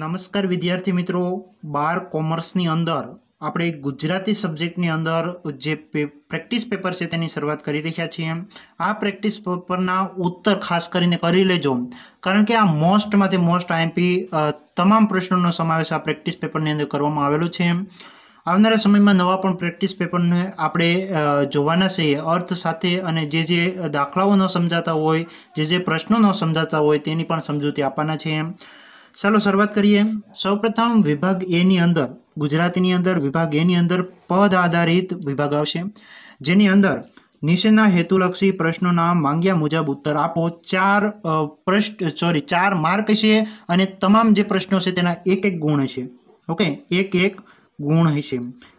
નમસ્કાર વિદ્યાર્થી મિત્રો બાર કોમર્સની અંદર આપણે ગુજરાતી સબ્જેક્ટની અંદર જે પ્રેક્ટિસ પેપર છે તેની શરૂઆત કરી રહ્યા છીએ આ પ્રેક્ટિસ પેપરના ઉત્તર ખાસ કરીને કરી લેજો કારણ કે આ મોસ્ટમાંથી મોસ્ટ આઈએમપી તમામ પ્રશ્નોનો સમાવેશ આ પ્રેક્ટિસ પેપરની અંદર કરવામાં આવેલો છે આવનારા સમયમાં નવા પણ પ્રેક્ટિસ પેપરને આપણે જોવાના છીએ અર્થ સાથે અને જે જે દાખલાઓ ન સમજાતા હોય જે જે પ્રશ્નો ન સમજાતા હોય તેની પણ સમજૂતી આપવાના છે ચાલો શરૂઆત કરીએ સૌપ્રથમ વિભાગ એની અંદર ગુજરાતીની અંદર વિભાગ એની અંદર પદ આધારિત વિભાગ આવશે જેની અંદર નિશેના હેતુલક્ષી પ્રશ્નોના માંગ્યા મુજબ ઉત્તર આપો ચાર પ્રશ્ન સોરી ચાર માર્ક છે અને તમામ જે પ્રશ્નો છે તેના એક એક ગુણ છે ઓકે એક એક ગુણ હશે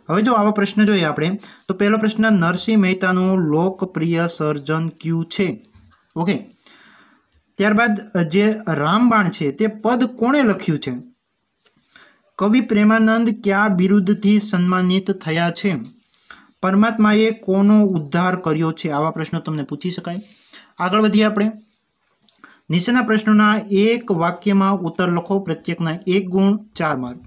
હવે જો આવા પ્રશ્ન જોઈએ આપણે તો પહેલો પ્રશ્ન નરસિંહ મહેતાનું લોકપ્રિય સર્જન ક્યુ છે ઓકે ત્યારબાદ જે રામબાણ છે તે પદ કોણે લખ્યું છે કવિ પ્રેમાનંદ કયા બિરુદ્ધથી સન્માનિત થયા છે પરમાત્માએ કોનો ઉદ્ધાર કર્યો છે આવા પ્રશ્નો તમને પૂછી શકાય આગળ વધીએ આપણે નીચેના પ્રશ્નોના એક વાક્યમાં ઉત્તર લખો પ્રત્યેકના એક ગુણ ચાર માર્ક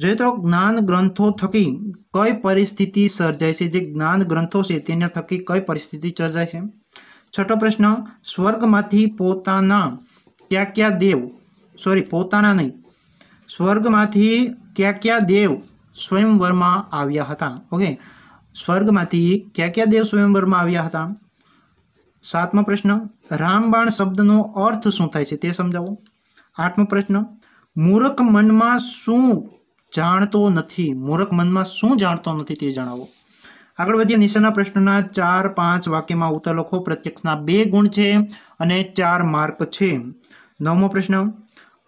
જોઈએ તો જ્ઞાન ગ્રંથો થકી કઈ પરિસ્થિતિ સર્જાય છે જે જ્ઞાન ગ્રંથો છે તેના થકી કઈ પરિસ્થિતિ સર્જાય છે છઠ્ઠો પ્રશ્ન સ્વર્ગમાંથી પોતાના ક્યાં ક્યાં દેવ સોરી પોતાના નહીં સ્વર્ગમાંથી ક્યાં ક્યાં દેવ સ્વયંવરમાં આવ્યા હતા ઓકે સ્વર્ગમાંથી ક્યાં ક્યાં દેવ સ્વયંવરમાં આવ્યા હતા સાતમો પ્રશ્ન રામબાણ શબ્દનો અર્થ શું થાય છે તે સમજાવો આઠમો પ્રશ્ન મૂર્ખ મનમાં શું જાણતો નથી મૂર્ખ મનમાં શું જાણતો નથી તે જણાવો આગળ વધીએ નિશાના પ્રશ્નના ચાર પાંચ વાક્યમાં ઉત્તર લખો પ્રત્યક્ષના બે ગુણ છે અને ચાર માર્ક છે નવમો પ્રશ્ન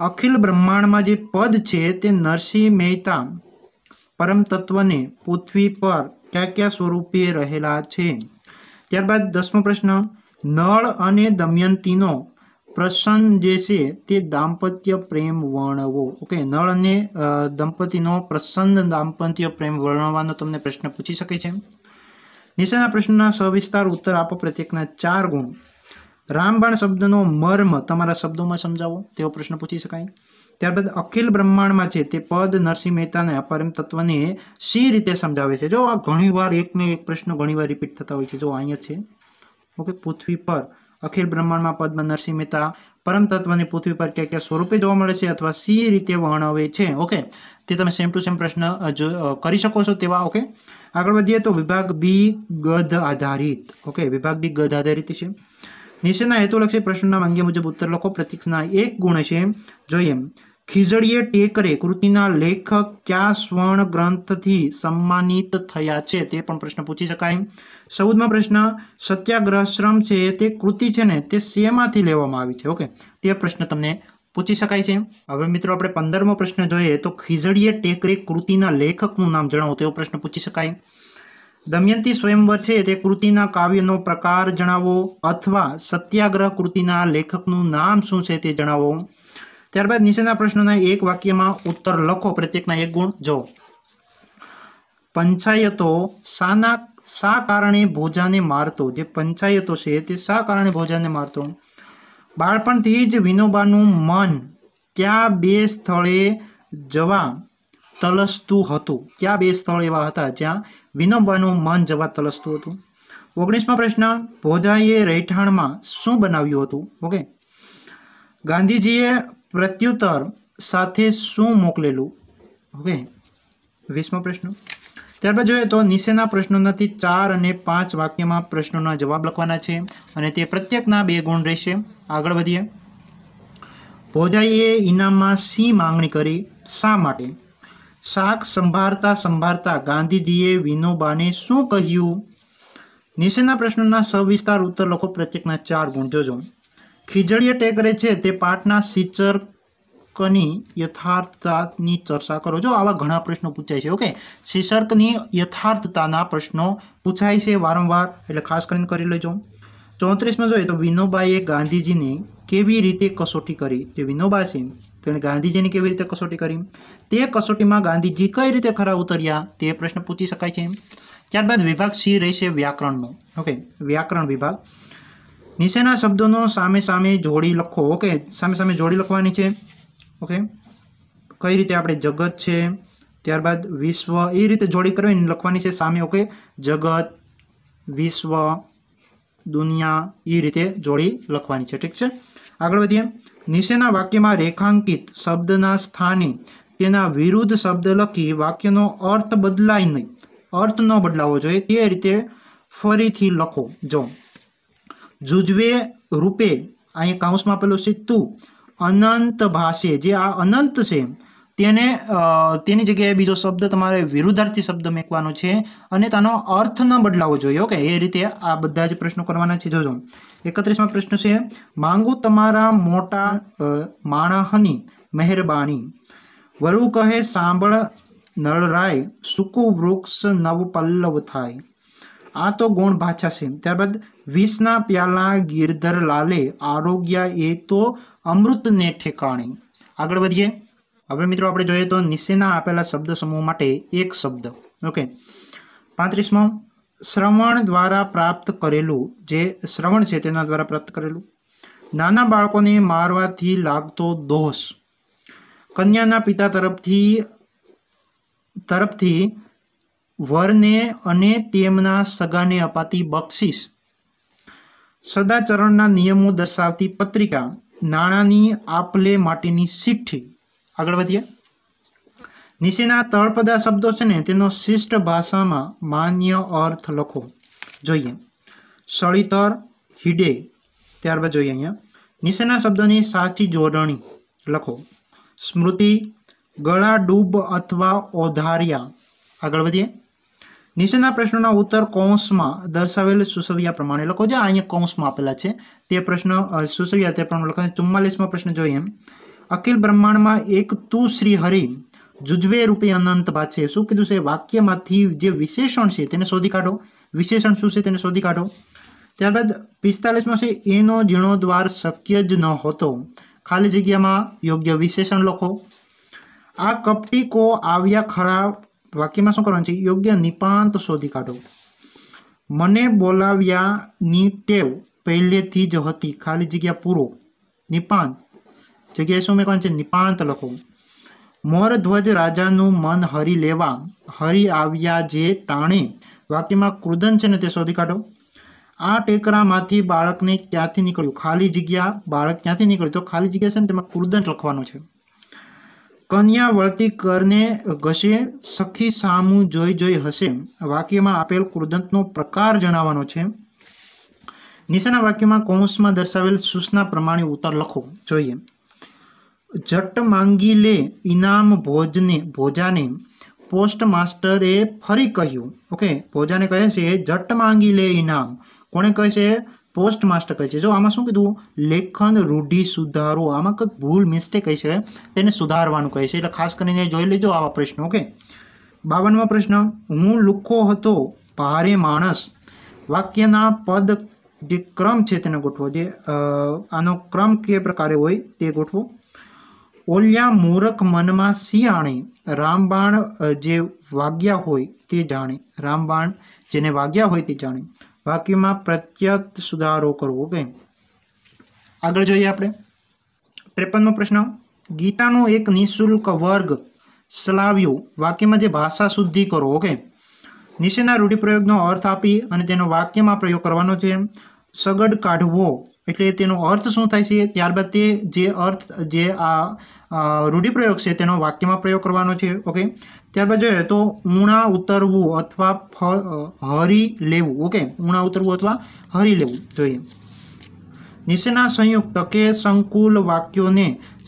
અખિલ બ્રહ્માંડમાં જે પદ છે તે નરસિંહ મહેતા પરમ તત્વને પૃથ્વી પર કયા કયા સ્વરૂપે રહેલા છે ત્યારબાદ દસમો પ્રશ્ન નળ અને દમયંતીનો પ્રસંગ જે છે તે દાંપત્ય પ્રેમ વર્ણવો ઓકે નળ અને દંપતીનો પ્રસન્ન દાંપત્ય પ્રેમ વર્ણવાનો તમને પ્રશ્ન પૂછી શકે છે નીચેના પ્રશ્નના સવિસ્તાર ઉત્તર આપો પ્રત્યેકના ચાર ગુણ રામબાણ શબ્દનો મર્મ તમારા શબ્દોમાં સમજાવો તેવો પ્રશ્ન પૂછી શકાય ત્યારબાદ અખિલ બ્રહ્માંડમાં છે તે પદ નરસિંહ મહેતાને અપરમ તત્વને સી રીતે સમજાવે છે જો આ ઘણીવાર એકને એક પ્રશ્ન ઘણીવાર રિપીટ થતા હોય છે જો અહીંયા છે ઓકે પૃથ્વી પર અખિલ બ્રહ્માંડમાં પદ્મ નરસિંહ મહેતા પરમ તત્વને પૃથ્વી પર ક્યાં ક્યાં સ્વરૂપે જોવા મળે છે અથવા સી રીતે વર્ણવે છે ઓકે તે તમે સેમ ટુ સેમ પ્રશ્ન કરી શકો છો તેવા ઓકે આગળ વધીએ તો વિભાગ બી ગધ આધારિત ઓકે વિભાગ બી ગધ આધારિત છે નીચેના હેતુલક્ષી પ્રશ્નના અંગે મુજબ ઉત્તર લખો પ્રતિક્ષના એક ગુણ છે જોઈએ ખીજડીએ ટેકરે કૃતિના લેખક કયા સ્વર્ણ ગ્રંથથી સન્માનિત થયા છે તે પણ પ્રશ્ન પૂછી શકાય સૌદમાં પ્રશ્ન સત્યાગ્રહ શ્રમ છે તે કૃતિ છે ને તે શેમાંથી લેવામાં આવી છે ઓકે તે પ્રશ્ન તમને પૂછી શકાય છે હવે મિત્રો આપણે પંદરમો પ્રશ્ન જોઈએ તો ખીજડીએ ટેકરે કૃતિના લેખકનું નામ જણાવો તેવો પ્રશ્ન પૂછી શકાય દમયંતી સ્વયંવર છે તે કૃતિના કાવ્યનો પ્રકાર જણાવો અથવા સત્યાગ્રહ કૃતિના લેખકનું નામ શું છે તે જણાવો ત્યારબાદ નીચેના પ્રશ્નોના એક વાક્યમાં ઉત્તર લખો પ્રત્યેકના એક ગુણ જો પંચાયતો શાના શા કારણે ભોજાને મારતો જે પંચાયતો છે તે શા કારણે ભોજાને મારતો બાળપણથી જ વિનોબાનું મન ક્યાં બે સ્થળે જવા તલસતું હતું ક્યાં બે સ્થળ એવા હતા જ્યાં વિનોબાનું મન જવા તલસતું હતું ઓગણીસમા પ્રશ્ન ભોજાએ રહેઠાણમાં શું બનાવ્યું હતું ઓકે ગાંધીજીએ પ્રત્યુત્તર સાથે શું મોકલેલું ઓકે વીસમો પ્રશ્ન ત્યારબાદ જોઈએ તો નીચેના પ્રશ્નોનાથી ચાર અને પાંચ વાક્યમાં પ્રશ્નોના જવાબ લખવાના છે અને તે પ્રત્યેકના બે ગુણ રહેશે આગળ વધીએ ભોજાઈએ ઇનામમાં સી માંગણી કરી શા માટે શાક સંભાળતા સંભાળતા ગાંધીજીએ વિનોબાને શું કહ્યું નીચેના પ્રશ્નોના સવિસ્તાર ઉત્તર લખો પ્રત્યેકના ચાર ગુણ જોજો ટેક રહે છે તે પાઠના શિચર્કની યથાર્થતાની ચર્ચા કરો છો આવા ઘણા પ્રશ્નો પૂછાય છે ઓકે શીર્ષકની યથાર્થતાના પ્રશ્નો પૂછાય છે વારંવાર એટલે ખાસ કરીને કરી લેજો ચોત્રીસમાં જોઈએ તો વિનોબાએ ગાંધીજીને કેવી રીતે કસોટી કરી તે વિનોબા છે તેણે ગાંધીજીની કેવી રીતે કસોટી કરી તે કસોટીમાં ગાંધીજી કઈ રીતે ખરા ઉતર્યા તે પ્રશ્ન પૂછી શકાય છે ત્યારબાદ વિભાગ સી રહેશે વ્યાકરણનો ઓકે વ્યાકરણ વિભાગ નીચેના શબ્દોનો સામે સામે જોડી લખો ઓકે સામે સામે જોડી લખવાની છે ઓકે કઈ રીતે આપણે જગત છે ત્યારબાદ વિશ્વ એ રીતે જોડી કરવી લખવાની છે સામે ઓકે જગત વિશ્વ દુનિયા એ રીતે જોડી લખવાની છે ઠીક છે આગળ વધીએ નીચેના વાક્યમાં રેખાંકિત શબ્દના સ્થાને તેના વિરુદ્ધ શબ્દ લખી વાક્યનો અર્થ બદલાય નહીં અર્થ ન બદલાવો જોઈએ તે રીતે ફરીથી લખો જો જુજવે રૂપે અહીં કાઉન્સમાં પેલું સિત્તુ અનંત ભાષે જે આ અનંત છે તેને તેની જગ્યાએ બીજો શબ્દ તમારે વિરુદ્ધાર્થી શબ્દ મેકવાનો છે અને તેનો અર્થ ન બદલાવો જોઈએ ઓકે એ રીતે આ બધા જ પ્રશ્નો કરવાના છે જોજો એકત્રીસમાં પ્રશ્ન છે માંગુ તમારા મોટા માણહની મહેરબાની વરુ કહે સાંભળ નળરાય સૂકું વૃક્ષ નવ પલ્લવ થાય આ તો ગુણ ભાછા છે ત્યારબાદ વિષના પ્યાલા ગિરધર લાલે આરોગ્ય એ તો અમૃતને ઠેકાણે આગળ વધીએ હવે મિત્રો આપણે જોઈએ તો નિશેના આપેલા શબ્દ સમૂહ માટે એક શબ્દ ઓકે પાંત્રીસમો શ્રવણ દ્વારા પ્રાપ્ત કરેલું જે શ્રવણ છે તેના દ્વારા પ્રાપ્ત કરેલું નાના બાળકોને મારવાથી લાગતો દોષ કન્યાના પિતા તરફથી તરફથી વરને અને તેમના સગાને અપાતી બક્ષિસ સદાચરણના નિયમો દર્શાવતી પત્રિકા નાણાંની આપલે માટેની સિઠ્ઠી આગળ વધીએ નીચેના તળપદા શબ્દો છે ને તેનો શિષ્ટ ભાષામાં માન્ય અર્થ લખો જોઈએ સળિતર હિડે ત્યારબાદ જોઈએ અહીંયા નીચેના શબ્દોની સાચી જોડણી લખો સ્મૃતિ ગળા ડૂબ અથવા ઓધાર્યા આગળ વધીએ નીચેના પ્રશ્નોના ઉત્તર કૌંસમાં દર્શાવેલ સુસવિયા પ્રમાણે લખો જે અહીંયા કૌંસમાં આપેલા છે તે પ્રશ્ન સુસવિયા તે પ્રમાણે લખો ચુમ્માલીસમાં પ્રશ્ન જોઈએ અખિલ બ્રહ્માંડમાં એક તું શ્રી હરિ જુજવે રૂપે અનંત ભાત છે શું કીધું છે વાક્યમાંથી જે વિશેષણ છે તેને શોધી કાઢો વિશેષણ શું છે તેને શોધી કાઢો ત્યારબાદ પિસ્તાલીસમાં છે એનો જીર્ણોદ્વાર શક્ય જ ન હોતો ખાલી જગ્યામાં યોગ્ય વિશેષણ લખો આ કપટીકો આવ્યા ખરા વાક્યમાં શું કરવાનું છે યોગ્ય નિપાંત શોધી કાઢો મને બોલાવ્યાની ટેવ પહેલેથી જ હતી ખાલી જગ્યા પૂરો નિપાંત જગ્યાએ શું મેં છે નિપાંત લખો મોર ધ્વજ રાજાનું મન હરી લેવા હરી આવ્યા જે ટાણે વાક્યમાં ક્રુદન છે ને તે શોધી કાઢો આ ટેકરામાંથી બાળકને ક્યાંથી નીકળ્યું ખાલી જગ્યા બાળક ક્યાંથી નીકળ્યું તો ખાલી જગ્યા છે ને તેમાં કુર્દન લખવાનું છે કન્યા વળતી કરને ઘસે સખી સામું જોઈ જોઈ હશે વાક્યમાં આપેલ કૃદંતનો પ્રકાર જણાવવાનો છે નીચેના વાક્યમાં કૌંસમાં દર્શાવેલ સૂચના પ્રમાણે ઉત્તર લખો જોઈએ જટ માંગી લે ઇનામ ભોજને ભોજાને પોસ્ટ માસ્ટરે ફરી કહ્યું ઓકે ભોજાને કહે છે જટ માંગી લે ઇનામ કોણે કહે છે પોસ્ટ માસ્ટર કહે છે જો આમાં શું કીધું લેખન રૂઢિ સુધારો આમાં કંઈક ભૂલ મિસ્ટેક કહી છે તેને સુધારવાનું કહે છે એટલે ખાસ કરીને જોઈ લેજો આવા પ્રશ્નો ઓકે બાવનમો પ્રશ્ન હું લુખો હતો ભારે માણસ વાક્યના પદ જે ક્રમ છે તેને ગોઠવો જે આનો ક્રમ કે પ્રકારે હોય તે ગોઠવો ઓલિયા મૂરખ મનમાં શિયાણે રામબાણ જે વાગ્યા હોય તે જાણે રામબાણ જેને વાગ્યા હોય તે જાણે વાક્યમાં પ્રત્યક્ષ સુધારો કરવો કે આગળ જોઈએ આપણે ત્રેપનમો પ્રશ્ન ગીતાનો એક નિઃશુલ્ક વર્ગ સલાવ્યો વાક્યમાં જે ભાષા શુદ્ધિ કરો ઓકે નીચેના રૂઢિપ્રયોગનો અર્થ આપી અને તેનો વાક્યમાં પ્રયોગ કરવાનો છે સગડ કાઢવો એટલે તેનો અર્થ શું થાય છે ત્યારબાદ તે જે અર્થ જે આ રૂઢિપ્રયોગ છે તેનો વાક્યમાં પ્રયોગ કરવાનો છે ઓકે ત્યારબાદ જોઈએ તો ઉણા ઉતરવું અથવા હરી લેવું ઓકે ઉણા ઉતરવું અથવા હરી લેવું જોઈએ નીચેના સંયુક્ત કે સંકુલ વાક્યોને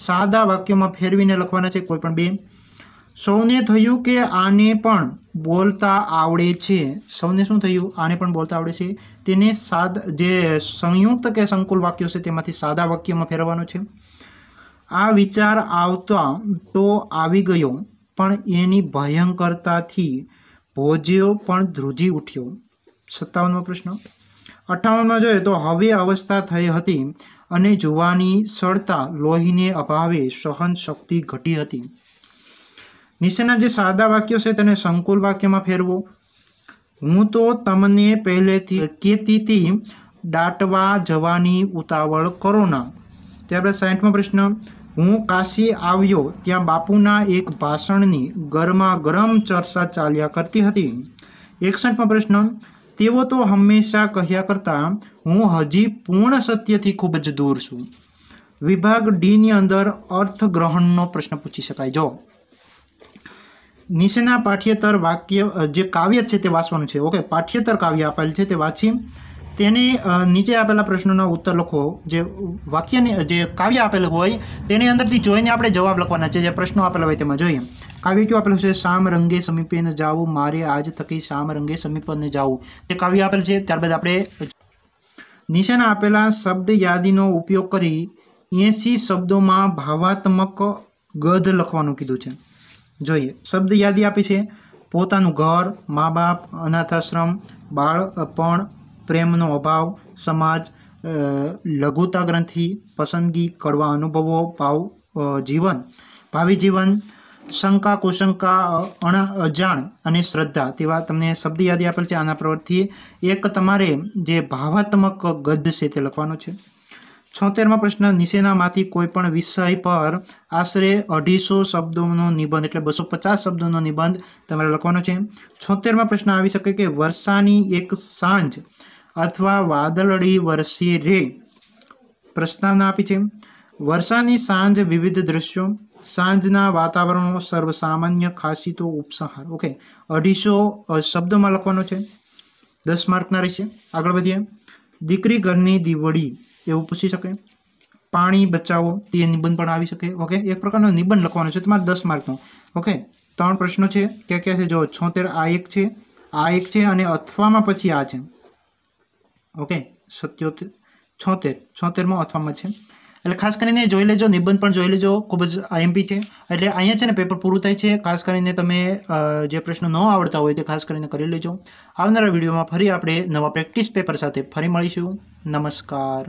સાદા વાક્યોમાં ફેરવીને લખવાના છે કોઈપણ બે સૌને થયું કે આને પણ બોલતા આવડે છે સૌને શું થયું આને પણ બોલતા આવડે છે તેને સાદ જે સંયુક્ત કે સંકુલ વાક્યો છે તેમાંથી સાદા વાક્યમાં ફેરવવાનો છે આ વિચાર આવતા તો આવી ગયો પણ એની ભયંકરતાથી ભોજ્યો પણ ધ્રુજી ઉઠ્યો સત્તાવનમો પ્રશ્ન અઠાવનમાં જોઈએ તો હવે અવસ્થા થઈ હતી અને જોવાની સળતા લોહીને અભાવે સહન શક્તિ ઘટી હતી નીચેના જે સાદા વાક્યો છે તેને સંકુલ વાક્યમાં ફેરવો હું તો તમને પહેલેથી કેતીથી દાટવા જવાની ઉતાવળ કરો ના ત્યારબાદ સાઠમો પ્રશ્ન હું કાશી આવ્યો ત્યાં બાપુના એક ભાષણની ગરમા ગરમ ચર્ચા ચાલ્યા કરતી હતી એકસઠમાં પ્રશ્ન તેઓ તો હંમેશા કહ્યા કરતા હું હજી પૂર્ણ સત્યથી ખૂબ જ દૂર છું વિભાગ ડીની અંદર અર્થગ્રહણનો પ્રશ્ન પૂછી શકાય જો નીચેના પાઠ્યેતર વાક્ય જે કાવ્ય છે તે વાંચવાનું છે ઓકે પાઠ્યેતર કાવ્ય આપેલ છે તે વાંચી તેની નીચે આપેલા પ્રશ્નોના ઉત્તર લખો જે વાક્યની જે કાવ્ય આપેલું હોય તેની અંદરથી જોઈને આપણે જવાબ લખવાના છે જે પ્રશ્નો આપેલા હોય તેમાં જોઈએ કાવ્ય કયું આપેલું છે શામ રંગે સમીપે ન જાવું મારે આજ થકી શામ રંગે સમીપને ન જાવું તે કાવ્ય આપેલ છે ત્યારબાદ આપણે નીચેના આપેલા શબ્દ યાદીનો ઉપયોગ કરી એસી શબ્દોમાં ભાવાત્મક ગધ લખવાનું કીધું છે જોઈએ શબ્દ યાદી આપી છે પોતાનું ઘર મા બાપ અનાથાશ્રમ બાળપણ પ્રેમનો અભાવ સમાજ લઘુતા ગ્રંથિ પસંદગી કડવા અનુભવો ભાવ જીવન ભાવિ જીવન શંકા કુશંકા અણ અજાણ અને શ્રદ્ધા તેવા તમને શબ્દ યાદી આપેલ છે આના પરથી એક તમારે જે ભાવાત્મક ગદ્ય છે તે લખવાનો છે છોતેરમાં પ્રશ્ન નીચેનામાંથી કોઈપણ વિષય પર આશરે અઢીસો શબ્દોનો નિબંધ એટલે બસો પચાસ શબ્દોનો નિબંધ તમારે લખવાનો છે છોતેરમાં પ્રશ્ન આવી શકે કે વર્ષાની એક સાંજ અથવા વાદળડી વરસી રે પ્રસ્તાવના આપી છે વર્ષાની સાંજ વિવિધ દ્રશ્યો સાંજના વાતાવરણો સર્વસામાન્ય ખાસી તો ઉપસંહાર ઓકે અઢીસો શબ્દમાં લખવાનો છે દસ માર્કના રહેશે આગળ વધીએ દીકરી ઘરની દીવડી એવું પૂછી શકે પાણી બચાવો તે નિબંધ પણ આવી શકે ઓકે એક પ્રકારનો નિબંધ લખવાનો છે તમારે દસ માર્કનો ઓકે ત્રણ પ્રશ્નો છે ક્યાં ક્યાં છે જો છોતેર આ એક છે આ એક છે અને અથવામાં પછી આ છે ઓકે સત્યોતેર છોતેર છોતેરમાં અથવામાં છે એટલે ખાસ કરીને જોઈ લેજો નિબંધ પણ જોઈ લેજો ખૂબ જ આઈએમપી છે એટલે અહીંયા છે ને પેપર પૂરું થાય છે ખાસ કરીને તમે જે પ્રશ્નો ન આવડતા હોય તે ખાસ કરીને કરી લેજો આવનારા વિડીયોમાં ફરી આપણે નવા પ્રેક્ટિસ પેપર સાથે ફરી મળીશું નમસ્કાર